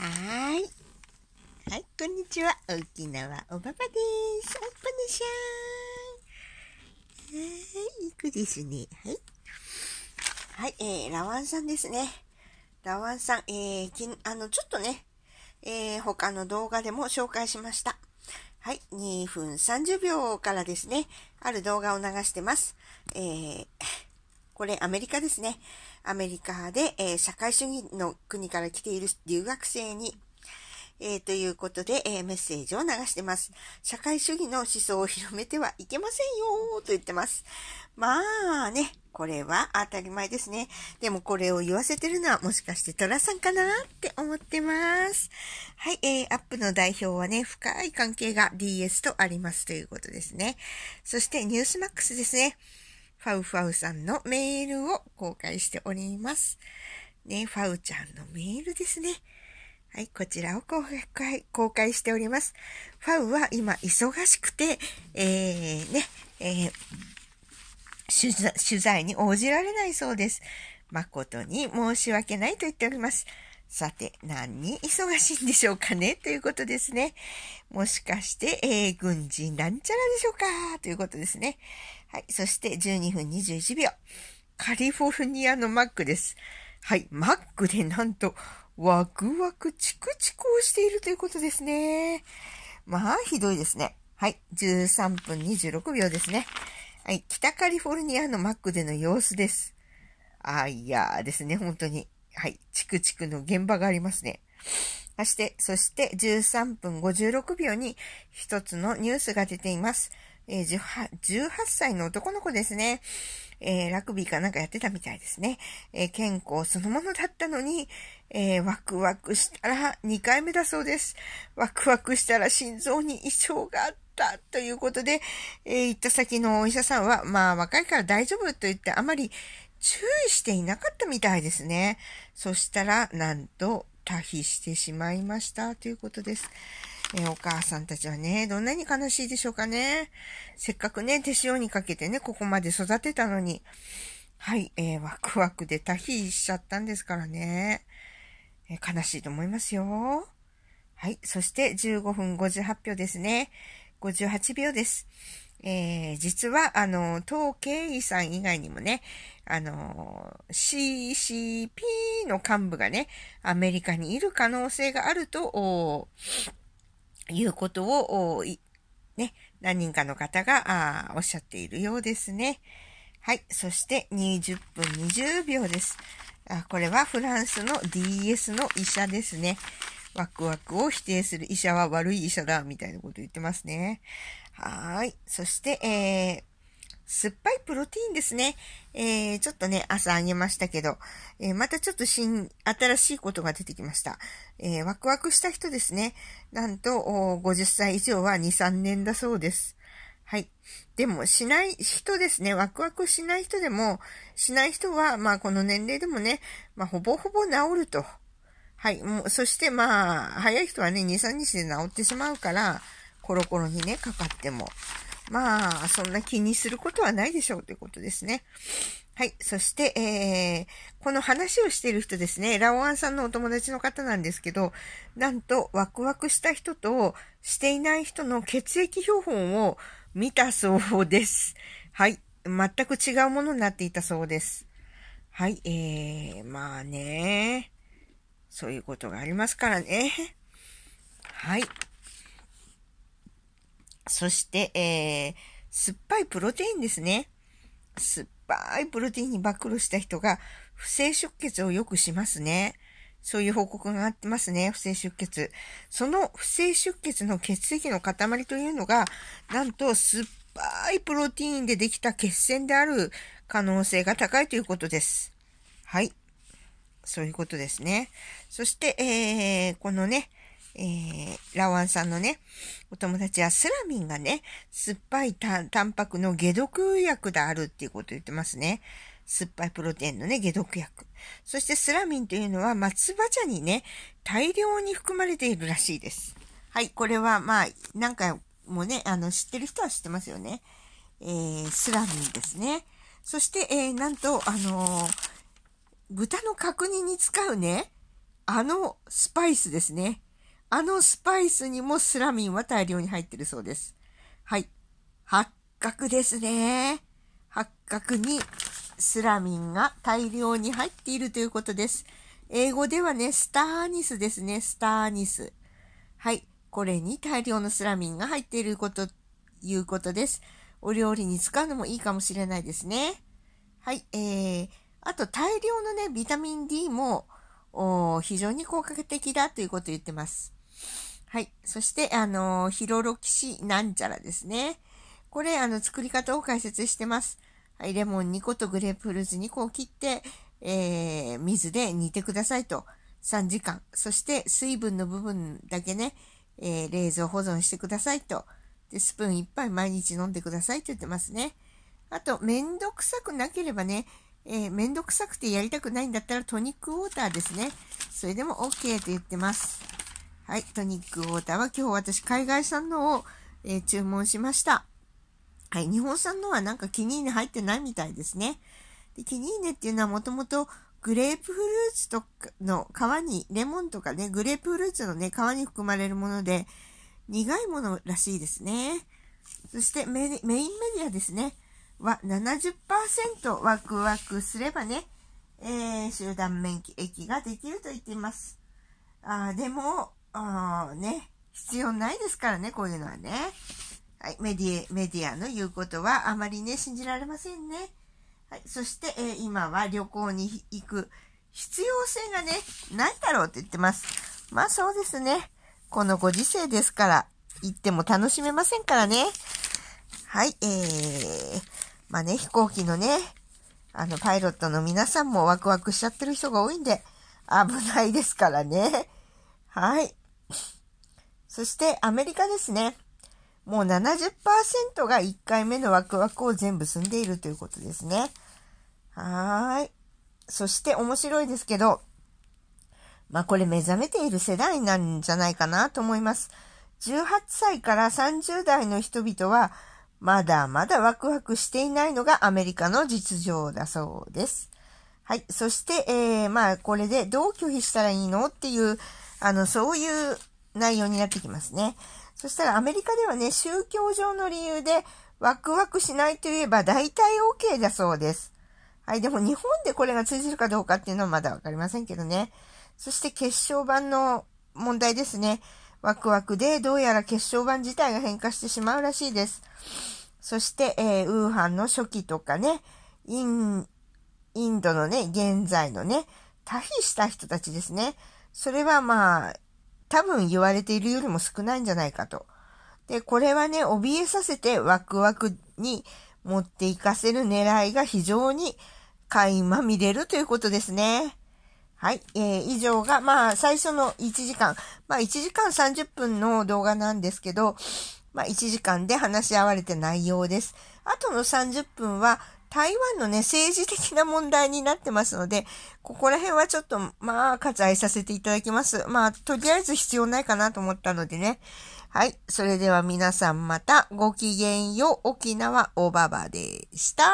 はい。はい、こんにちは。沖縄おばばです。はっぱねしゃーん。はい、いくですね。はい。はい、えー、ラワンさんですね。ラワンさん、えー、きあの、ちょっとね、えー、他の動画でも紹介しました。はい、2分30秒からですね、ある動画を流してます。えー、これアメリカですね。アメリカで、えー、社会主義の国から来ている留学生に、えー、ということで、えー、メッセージを流してます。社会主義の思想を広めてはいけませんよと言ってます。まあね、これは当たり前ですね。でもこれを言わせてるのはもしかしてトラさんかなって思ってます。はい、えー、アップの代表はね、深い関係が DS とありますということですね。そしてニュースマックスですね。ファウファウさんのメールを公開しております。ね、ファウちゃんのメールですね。はい、こちらを公開、公開しております。ファウは今忙しくて、えー、ね、えー、取取材に応じられないそうです。誠に申し訳ないと言っております。さて、何に忙しいんでしょうかねということですね。もしかして、えー、軍人なんちゃらでしょうかということですね。はい。そして、12分21秒。カリフォルニアのマックです。はい。マックでなんと、ワクワクチクチクをしているということですね。まあ、ひどいですね。はい。13分26秒ですね。はい。北カリフォルニアのマックでの様子です。あいやーですね、本当に。はい、チクチクの現場がありますね。そして、そして13分56秒に一つのニュースが出ています。えー、18歳の男の子ですね。えー、ラグビーかなんかやってたみたいですね。えー、健康そのものだったのに、えー、ワクワクしたら2回目だそうです。ワクワクしたら心臓に異常があった。ということで、え行った先のお医者さんは、まあ若いから大丈夫と言ってあまり、注意していなかったみたいですね。そしたら、なんと、退避してしまいましたということです。えー、お母さんたちはね、どんなに悲しいでしょうかね。せっかくね、手塩にかけてね、ここまで育てたのに。はい、えー、ワクワクで退避しちゃったんですからね。えー、悲しいと思いますよ。はい、そして15分58秒ですね。58秒です。えー、実は、あの、東慶医さん以外にもね、あの、CCP の幹部がね、アメリカにいる可能性があると、いうことを、ね、何人かの方がおっしゃっているようですね。はい。そして20分20秒です。あこれはフランスの DS の医者ですね。ワクワクを否定する医者は悪い医者だ、みたいなこと言ってますね。はい。そして、えー、酸っぱいプロテインですね。えー、ちょっとね、朝あげましたけど、えー、またちょっと新、新しいことが出てきました。えー、ワクワクした人ですね。なんと、50歳以上は2、3年だそうです。はい。でも、しない人ですね。ワクワクしない人でも、しない人は、まあ、この年齢でもね、まあ、ほぼほぼ治ると。はい。もうそして、まあ、早い人はね、2、3日で治ってしまうから、コロコロにね、かかっても。まあ、そんな気にすることはないでしょうということですね。はい。そして、えー、この話をしている人ですね、ラオアンさんのお友達の方なんですけど、なんと、ワクワクした人としていない人の血液標本を見たそうです。はい。全く違うものになっていたそうです。はい。えー、まあね、そういうことがありますからね。はい。そして、えー、酸っぱいプロテインですね。酸っぱいプロテインに暴露した人が、不正出血をよくしますね。そういう報告があってますね、不正出血。その不正出血の血液の塊というのが、なんと酸っぱいプロテインでできた血栓である可能性が高いということです。はい。そういうことですね。そして、えー、このね、えー、ラワンさんのね、お友達はスラミンがね、酸っぱいタンパクの解毒薬であるっていうこと言ってますね。酸っぱいプロテインのね、解毒薬。そしてスラミンというのは松葉茶にね、大量に含まれているらしいです。はい、これはまあ、何回もね、あの、知ってる人は知ってますよね。えー、スラミンですね。そして、えー、なんと、あのー、豚の角煮に使うね、あのスパイスですね。あのスパイスにもスラミンは大量に入ってるそうです。はい。八角ですね。八角にスラミンが大量に入っているということです。英語ではね、スターニスですね。スターニス。はい。これに大量のスラミンが入っていること、いうことです。お料理に使うのもいいかもしれないですね。はい。えー、あと大量のね、ビタミン D も、お非常に効果的だということを言ってます。はい。そして、あの、ヒロロキシなんちゃらですね。これ、あの、作り方を解説してます。はい。レモン2個とグレープフルーツ2個を切って、えー、水で煮てくださいと。3時間。そして、水分の部分だけね、えー、冷蔵保存してくださいと。で、スプーン1杯毎日飲んでくださいと言ってますね。あと、めんどくさくなければね、えー、めんどくさくてやりたくないんだったらトニックウォーターですね。それでも OK と言ってます。はい、トニックウォーターは今日私海外産のを、えー、注文しました。はい、日本産のはなんかキニーネ入ってないみたいですね。でキニーネっていうのはもともとグレープフルーツとかの皮に、レモンとかね、グレープフルーツのね、皮に含まれるもので、苦いものらしいですね。そしてメインメディアですね。は70%ワクワクすればね、えー、集団免疫ができると言っています。あでも、あね、必要ないですからね、こういうのはね。はい、メディメディアの言うことはあまりね、信じられませんね。はい、そして、えー、今は旅行に行く必要性がね、ないだろうって言ってます。まあそうですね。このご時世ですから、行っても楽しめませんからね。はい、えー、まあね、飛行機のね、あの、パイロットの皆さんもワクワクしちゃってる人が多いんで、危ないですからね。はい。そしてアメリカですね。もう70%が1回目のワクワクを全部済んでいるということですね。はーい。そして面白いですけど、まあこれ目覚めている世代なんじゃないかなと思います。18歳から30代の人々は、まだまだワクワクしていないのがアメリカの実情だそうです。はい。そして、えー、まあこれでどう拒否したらいいのっていう、あの、そういう内容になってきますね。そしたらアメリカではね、宗教上の理由でワクワクしないといえば大体 OK だそうです。はい、でも日本でこれが通じるかどうかっていうのはまだわかりませんけどね。そして決勝版の問題ですね。ワクワクでどうやら決勝版自体が変化してしまうらしいです。そして、えー、ウーハンの初期とかね、イン、インドのね、現在のね、退避した人たちですね。それはまあ、多分言われているよりも少ないんじゃないかと。で、これはね、怯えさせてワクワクに持っていかせる狙いが非常に垣間見れるということですね。はい。えー、以上が、まあ、最初の1時間。まあ、1時間30分の動画なんですけど、まあ、1時間で話し合われい内容です。あとの30分は、台湾のね、政治的な問題になってますので、ここら辺はちょっと、まあ、割愛させていただきます。まあ、とりあえず必要ないかなと思ったのでね。はい。それでは皆さんまたごきげんよう。沖縄おばばでした。